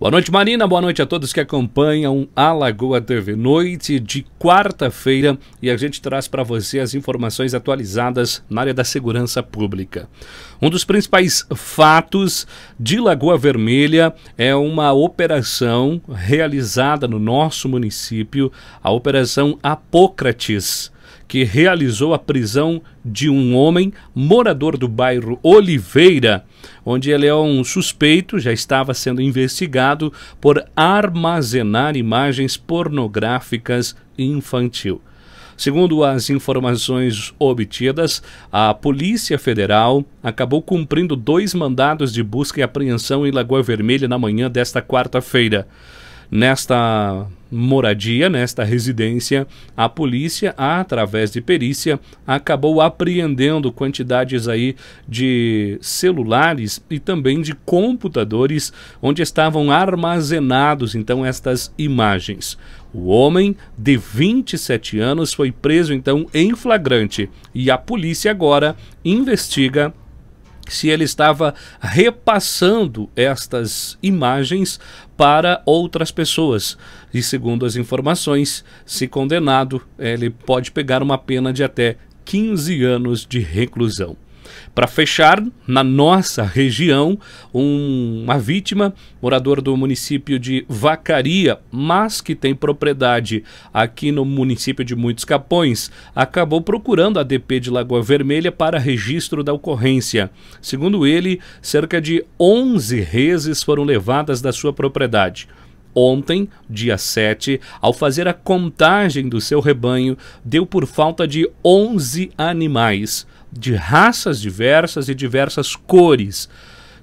Boa noite, Marina. Boa noite a todos que acompanham a Lagoa TV. Noite de quarta-feira e a gente traz para você as informações atualizadas na área da segurança pública. Um dos principais fatos de Lagoa Vermelha é uma operação realizada no nosso município, a Operação Apócrates que realizou a prisão de um homem morador do bairro Oliveira, onde ele é um suspeito, já estava sendo investigado por armazenar imagens pornográficas infantil. Segundo as informações obtidas, a Polícia Federal acabou cumprindo dois mandados de busca e apreensão em Lagoa Vermelha na manhã desta quarta-feira. Nesta moradia, nesta residência, a polícia, através de perícia, acabou apreendendo quantidades aí de celulares e também de computadores onde estavam armazenados então estas imagens. O homem de 27 anos foi preso então em flagrante e a polícia agora investiga se ele estava repassando estas imagens para outras pessoas. E segundo as informações, se condenado, ele pode pegar uma pena de até 15 anos de reclusão. Para fechar, na nossa região, um, uma vítima, morador do município de Vacaria, mas que tem propriedade aqui no município de Muitos Capões, acabou procurando a DP de Lagoa Vermelha para registro da ocorrência. Segundo ele, cerca de 11 reses foram levadas da sua propriedade. Ontem, dia 7, ao fazer a contagem do seu rebanho, deu por falta de 11 animais, de raças diversas e diversas cores.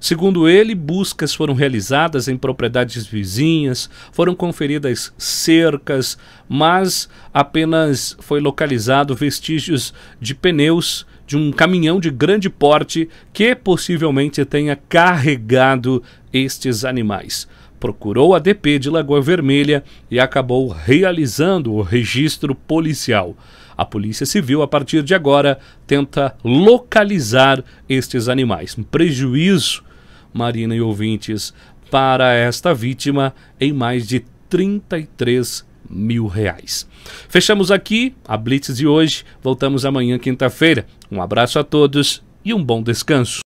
Segundo ele, buscas foram realizadas em propriedades vizinhas, foram conferidas cercas, mas apenas foi localizado vestígios de pneus de um caminhão de grande porte que possivelmente tenha carregado estes animais procurou a DP de Lagoa Vermelha e acabou realizando o registro policial. A Polícia Civil, a partir de agora, tenta localizar estes animais. Um prejuízo, Marina e ouvintes, para esta vítima em mais de 33 mil reais. Fechamos aqui a Blitz de hoje. Voltamos amanhã, quinta-feira. Um abraço a todos e um bom descanso.